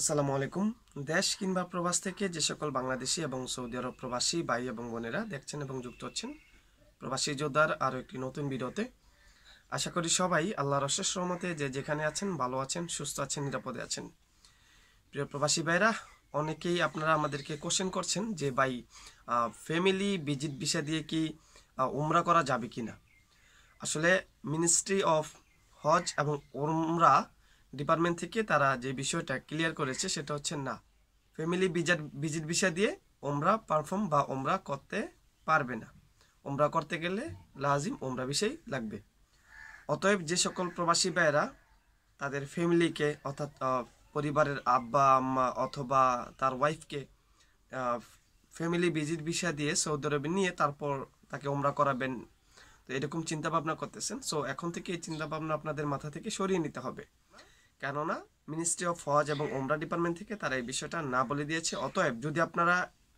আসসালামু আলাইকুম দেশ কিংবা প্রবাস থেকে যে সকল বাংলাদেশি এবং সৌদি আরব প্রবাসী ভাই এবং বোনেরা দেখছেন এবং যুক্ত হচ্ছেন প্রবাসী যোদ্ধার আরও একটি নতুন ভিডিওতে আশা করি সবাই আল্লাহর অশেষ রহমতে যে যেখানে আছেন ভালো আছেন সুস্থ আছেন নিরাপদে আছেন প্রিয় প্রবাসী ভাইরা অনেকেই আপনারা আমাদেরকে কোশ্চেন করছেন যে ভাই ফ্যামিলি বিজিত বিষা দিয়ে কি উমরা করা যাবে কি না আসলে মিনিস্ট্রি অফ হজ এবং উমরা ডিপার্টমেন্ট থেকে তারা যে বিষয়টা ক্লিয়ার করেছে সেটা হচ্ছে না ফ্যামিলি ভিজার ভিজিট ভিসা দিয়ে ওমরা পারফর্ম বা ওমরা করতে পারবে না ওমরা করতে গেলে লাজিম ওমরা বিষয় লাগবে অতএব যে সকল প্রবাসী ভাইয়েরা তাদের ফ্যামিলিকে অর্থাৎ পরিবারের আব্বা আম্মা অথবা তার ওয়াইফকে ফ্যামিলি ভিজিট ভিসা দিয়ে সৌদি আরবে নিয়ে তারপর তাকে ওমরা করাবেন তো এরকম চিন্তাভাবনা করতেছেন সো এখন থেকে এই চিন্তাভাবনা আপনাদের মাথা থেকে সরিয়ে নিতে হবে কেননা মিনিস্ট্রি অফ হজ এবং ওমরা ডিপার্টমেন্ট থেকে তারা এই বিষয়টা না বলে দিয়েছে অতএব যদি আপনারা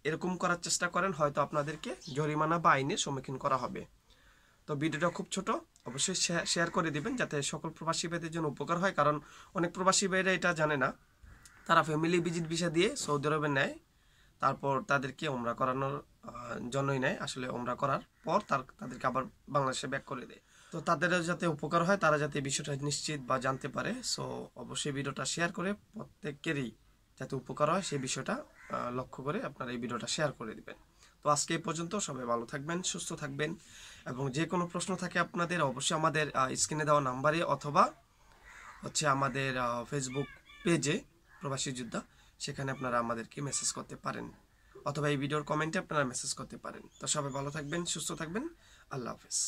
এরকম করার চেষ্টা করেন হয়তো আপনাদেরকে জরিমানা বা আইনের সম্মুখীন করা হবে তো ভিডিওটা খুব ছোট অবশ্যই শেয়ার করে দিবেন যাতে সকল প্রবাসী ভাইদের জন্য উপকার হয় কারণ অনেক প্রবাসী ভাইরা এটা জানে না তারা ফ্যামিলি ভিজিট ভিসা দিয়ে সৌদি আরবে নেয় তারপর তাদেরকে ওমরা করানোর জন্যই নেয় আসলে ওমরা করার পর তার তাদেরকে আবার বাংলাদেশে ব্যাক করে দেয় তো তাদের যাতে উপকার হয় তারা যাতে বিষয়টা নিশ্চিত বা জানতে পারে সো অবশ্যই ভিডিওটা শেয়ার করে প্রত্যেকেরই যাতে উপকার হয় সেই বিষয়টা লক্ষ্য করে আপনারা এই ভিডিওটা শেয়ার করে দিবেন তো আজকে এই পর্যন্ত সবাই ভালো থাকবেন সুস্থ থাকবেন এবং যে কোনো প্রশ্ন থাকে আপনাদের অবশ্যই আমাদের স্ক্রিনে দেওয়া নাম্বারে অথবা হচ্ছে আমাদের ফেসবুক পেজে প্রবাসী যোদ্ধা সেখানে আপনারা আমাদেরকে মেসেজ করতে পারেন অথবা এই ভিডিওর কমেন্টে আপনারা মেসেজ করতে পারেন তো সবাই ভালো থাকবেন সুস্থ থাকবেন আল্লাহ হাফেজ